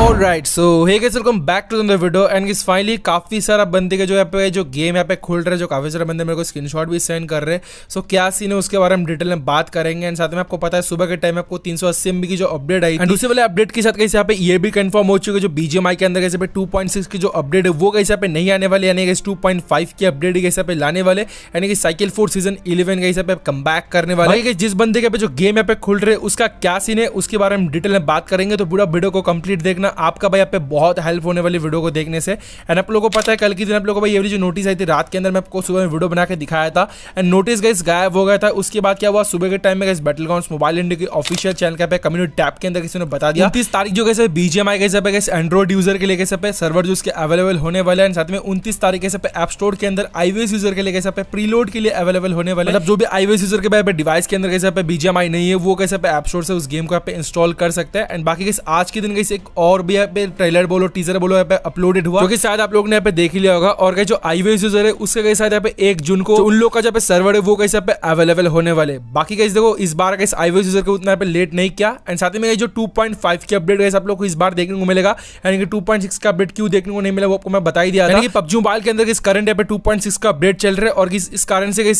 और right so hey guys welcome back to the video and इस finally काफ़ी सारा बंदे के जो यहाँ पे जो गेम यहाँ पे खुल रहे हैं जो काफ़ी सारे बंदे मेरे को स्क्रीनशॉट भी सेंड कर रहे हैं सो so, क्या सीन है उसके बारे में डिटेल में बात करेंगे एंड साथ में आपको पता है सुबह के टाइम आपको तीन सौ अस्सी एम बी की जो अपडेट आई एंड दूसरे वाले अपडेट के साथ कैसे यहाँ पे ये भी कन्फर्म हो चुके जो जो आई के अंदर कैसे पे टू पॉइंट सिक्स की जो अपडेट है वो कैसे यहाँ पे नहीं आने वाले यानी कि टू पॉइंट फाइव की अपडेट कैसे पे लाने वाले यानी कि साइकिल फोर सीजन इलेवन कैसे पे कम बैक करने वाले कि जिस बंदे के पे जो गेम यहाँ पे खुल रहे उसका क्या सीन है उसके बारे में डिटेल में बात करेंगे तो पूरा वीडियो को कंप्लीट देखना करना आपका भाई आप पे बहुत हेल्प होने वाली वीडियो को देखने से एंड आप लोगों को पता है कल की दिन आप लोगों को भाई ये वाली जो नोटिस आई थी रात के अंदर मैं आपको सुबह में वीडियो बना के दिखाया था एंड नोटिस गाइस गायब हो गया था उसके बाद क्या हुआ सुबह के टाइम में guys battle ground mobile India के ऑफिशियल चैनल का कम्युनिटी टैप के अंदर किसी ने बता दिया उनतीस तारीख जो कैसे बीजेम आई कैसे कैसे एंड्रॉइड यूजर के लिए कैसे पे सर्वर जो उसके अवेलेबल होने वाले हैं साथ में उनतीस तारीख से एप स्टोर के अंदर आईवेस यूजर के लिए कैसे पे प्रीलोड के लिए अवेलेबल होने वाले मतलब जो भी आईवेस यूजर के पे डिवाइस के अंदर कैसे पे बीजेम नहीं है वो कैसे पे ऐप स्टोर से उस गेम को आप इंस्टॉल कर सकते हैं एंड बाकी आज के दिन कैसे एक और और भी यहाँ पे ट्रेलर बोलो टीजर बोलो यहाँ पे अपलोडेड हुआ क्योंकि शायद आप लोग ने यहाँ पे देख ही लिया होगा और कहीं जो आई यूजर है उसके कहीं शायद यहाँ पे एक जून को तो उन लोग का जहाँ पे सर्वर है वो कैसे यहाँ पे अवेलेबल होने वाले बाकी कैसे देखो इस बार कैसे आई यूजर को उतना पे लेट नहीं किया एंड साथ ही में जो टू पॉइंट फाइव की अपडेट कैसे आप लोग को इस बार देखने को मिलेगा यानी कि टू पॉइंट सिक्स का अपडेट क्यों देखने को नहीं मिला वो आपको मैं बताई दिया था कि पब्जी मोबाइल के अंदर इस करंट यहाँ पे टू पॉइंट सिक्स का अपडेट चल रहा है और इस कारण से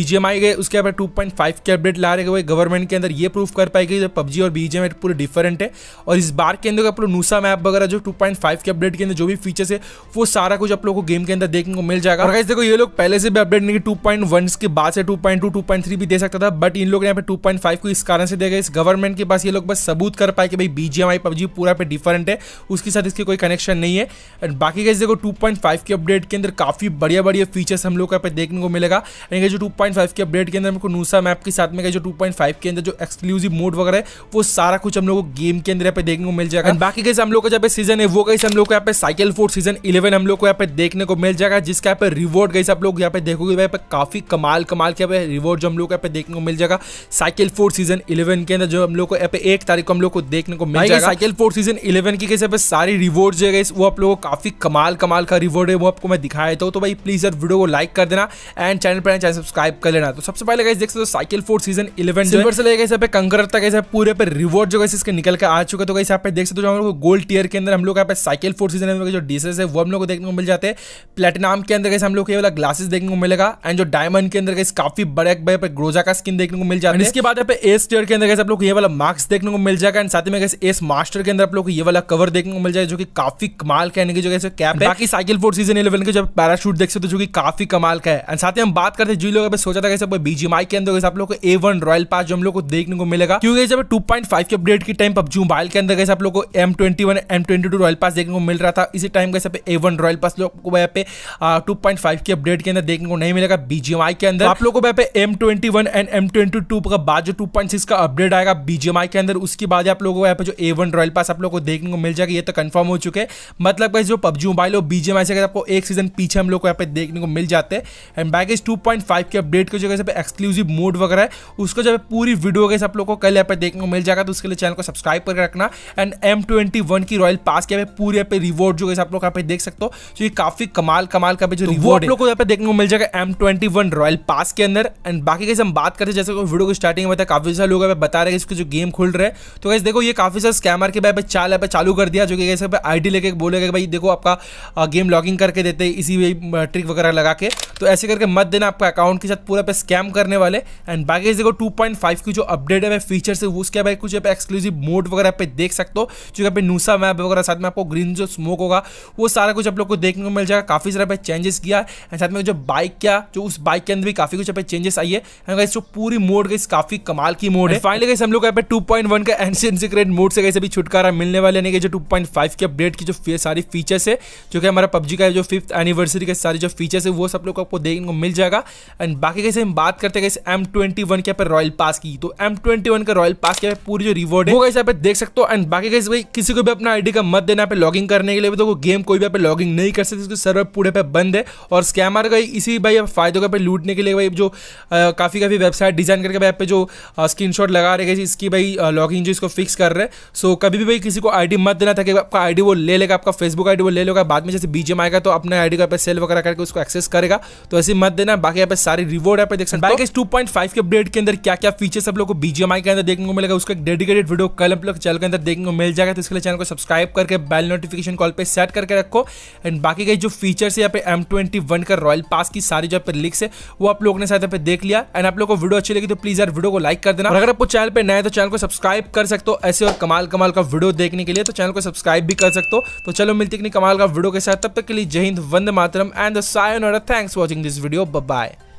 बीजेम आई गए उसके यहाँ पे टू पॉइंट फाइव के अपडेट ला रहे गवर्नमेंट के अंदर ये प्रूफ कर पाएगी पब्जी और बीजेम पूरे डिफरेंट है और इस बार के अंदर लोग नूसा मैप वगैरह जो 2.5 के अपडेट के अंदर जो भी फीचर्स है वो सारा कुछ आप लोगों को गेम के अंदर देखने को मिल जाएगा और देखो ये लोग पहले से भी अपडेट नहीं टू पॉइंट के बाद से टू पॉइंट टू टू भी दे सकता था बट इन लोग ने यहाँ पे टू पॉइंट फाइव को इस कारण से देगा इस गवर्नमेंट के पास ये लोग बस सबूत कर पाए कि भाई बीजीएमआई पबजी पूरा पे डिफरेंट है उसके साथ इसके कोई कनेक्शन नहीं है एंड बाकी कैसे देखो 2.5 के अपडेट के अंदर काफ़ी बढ़िया बढ़िया फीचर्स हम लोग यहाँ पे देखने को मिलेगा एंड जो 2.5 के अपडेट के अंदर हमको नूसा मैप के साथ में जो 2.5 के अंदर जो एक्सक्लूसिव मोड वगैरह है वो सारा कुछ हम लोग गेम के अंदर यहाँ पे देखने को मिल जाएगा बाकी कैसे हम लोग का जहाँ पे सीजन है वो कैसे हम लोग को यहाँ पे साइकिल फोर सीजन इलेवन हम लोग को यहाँ पे देखने को मिल जाएगा जिसका यहाँ पे रिवॉर्ड कैसे आप लोग यहाँ पे देखोगे यहाँ पे काफी कमाल कमाल के पे रिवॉर्ड जो हम लोग को यहाँ पे देखने को मिल जाएगा साइकिल फोर सीजन इलेवन के अंदर जो हम लोग को यहाँ पे एक तारीख को हम लोग को देखने को मिल जाएगा साइकिल फोर सीजन इलेवन की कैसे सारी रिवॉर्ड जो है वो आप लोग को काफी कमाल कमाल का रिवॉर्ड है वो आपको मैं दिखाया देता हूँ तो भाई प्लीज यार वीडियो को लाइक कर देना एंड चैनल पर चैनल सब्सक्राइब कर लेना तो सबसे पहले देख सकते हो साइकिल फोर सीजन इलेवन से लेकर कंकर तक कैसे पूरे पे रिवॉर्ड जो है इसके निकल के आ चुका तो कैसे आप देख सकते हो लोग गोल्ड टीयर के अंदर हम लोग यहाँ पे साइकिल फोर सीजन के जो डीसेस है वो हम लोग को देखने को मिल जाते हैं प्लेटिनम के अंदर कैसे हम लोग ये वाला ग्लासेस देखने को मिलेगा एंड जो डायमंड के अंदर कैसे काफी बड़े बड़े पे ग्रोजा का स्किन देखने को मिल जाता है इसके बाद यहाँ पे एस टीयर के अंदर कैसे आप लोग ये वाला मार्क्स देखने को मिल जाएगा एंड साथ में कैसे एस मास्टर के अंदर आप लोग ये वाला कवर देखने को मिल जाएगा जो कि काफी कमाल का यानी कि जो कैसे कैप है बाकी साइकिल फोर सीजन इलेवन के जो पैराशूट देख सकते जो कि काफी कमाल का है एंड साथ ही हम बात करते जो लोग सोचा था कैसे बीजीएमआई के अंदर कैसे आप लोग ए वन रॉयल पास जो हम लोग को देखने को मिलेगा क्योंकि जब टू पॉइंट फाइव के अपडेट के टाइम पब्जी मोबाइल के अंदर कैसे आप लोग को M twenty one M twenty two royal pass देखने को मिल रहा था इसी टाइम का पे ए वन रॉयल पास लोग को यहाँ पे टू पॉइंट फाइव के अपडेट के अंदर देखने को नहीं मिलेगा बीजीएमआई के अंदर तो आप लोगों को यहाँ पे M twenty one and M twenty two का बाद जो टू पॉइंट सिक्स का अपडेट आएगा बीजीएमआई के अंदर उसके बाद आप लोगों को यहाँ पे जो ए वन रॉयल पास आप लोगों को देखने को मिल जाएगा ये तो कन्फर्म हो चुके मतलब मतलब जो पब्जी मोबाइल हो बीजीएमआई से आपको एक सीजन पीछे हम लोग को यहाँ पे देखने को मिल जाते हैं and baggage two point five के अपडेट की जगह से एक्सक्लूसिव मोड वगैरह है उसको जब पूरी वीडियो के आप लोग को कल यहाँ पे देखने को मिल जाएगा तो उसके लिए चैनल को सब्सक्राइब करके रखना एंड एम 2021 की रॉयल पास किया पूरे यहाँ पे रिवॉर्ड जो आप लोग यहाँ पे देख सकते हो तो ये काफी कमाल कमाल का जो रिवॉर्ड तो लोग को यहाँ पे देखने को मिल जाएगा M twenty one royal pass के अंदर एंड बाकी कैसे हम बात करते हैं जैसे वीडियो की स्टार्टिंग में काफी सारे लोग बता रहे हैं इसके जो गेम खुल रहे हैं तो कैसे देखो ये काफी सारे स्कैमर के भाई चाल यहाँ पे चालू कर दिया जो कि कैसे आई डी लेके बोलेगा भाई देखो आपका गेम लॉगिंग करके देते इसी ट्रिक वगैरह लगा के तो ऐसे करके मत देना आपका अकाउंट के साथ पूरा पे स्कैम करने वाले एंड बाकी देखो 2.5 की जो अपडेट है फीचर से उसके भाई कुछ एक्सक्लूसिव मोड वगैरह पे देख सकते हो जो उसकी जगह पे नूसा मैप वगैरह साथ में आपको ग्रीन जो स्मोक होगा वो सारा कुछ आप लोग को देखने को मिल जाएगा काफ़ी सारा पे चेंजेस किया एंड साथ में जो बाइक क्या जो उस बाइक के अंदर भी काफ़ी कुछ पे चेंजेस आई है जो पूरी मोड गई काफ़ी कमाल की मोड है फाइनली गई हम लोग यहाँ पे टू पॉइंट का एंशियन सीक्रेट मोड से कैसे भी छुटकारा मिलने वाले यानी कि जो टू के अपडेट की जो सारी फीचर्स है जो कि हमारा पबजी का जो फिफ्थ एनिवर्सरी के सारी जो फीचर्स है वो सब लोग आपको देखने को मिल जाएगा एंड बाकी कैसे हम बात करते हैं एम ट्वेंटी वन के रॉयल पास की तो एम ट्वेंटी वन का रॉयल पास के पूरी जो रिवॉर्ड है वो कैसे यहाँ देख सकते हो एंड बाकी कैसे भाई किसी को भी अपना आईडी का मत देना पे लॉगिंग करने के लिए भी तो गेम कोई भी पे लॉगिंग नहीं कर सकते सर्वर पूरे पे बंद है और स्कैमर का इसी भाई फायदों का पे लूटने के लिए भाई जो काफ़ी काफ़ी वेबसाइट डिजाइन करके भाई पे जो स्क्रीन लगा रहे इसकी भाई लॉगिंग जो इसको फिक्स कर रहे हैं सो कभी भी भाई किसी को आई मत देना था कि आपका आई वो ले लेगा आपका फेसबुक आई वो ले लेगा बाद में जैसे बीजेम आएगा तो अपने आई का पे सेल वगैरह करके उसको एक्सेस करेगा तो ऐसे मत देना बाकी यहाँ पे सारी रिवॉर्ड है देख सकते हैं टू पॉइंट फाइव के अपडेट के अंदर क्या क्या फीचर्स आप लोग को बीजेम के अंदर देखने को मिलेगा उसका डेडिकेटेड वीडियो कल आप लोग चैनल के अंदर देखने को मिल जाएगा तो इसके लिए चैनल को सब्सक्राइब करके बेल नोटिफिकेशन कॉल पे सेट करके रखो एंड बाकी के जो फीचर्स है यहाँ पे एम ट्वेंटी वन का रॉयल पास की सारी जो पे लिंक्स है वो आप लोगों ने साथ पे देख लिया एंड आप लोग को वीडियो अच्छी लगी तो प्लीज यार वीडियो को लाइक कर देना और अगर आपको चैनल पर नए तो चैनल को सब्सक्राइब कर सकते हो ऐसे और कमाल कमाल का वीडियो देखने के लिए तो चैनल को सब्सक्राइब भी कर सकते हो तो चलो मिलती कमाल का वीडियो के साथ तब तक के लिए जय हिंद वंद मातरम and thanks watching this video bye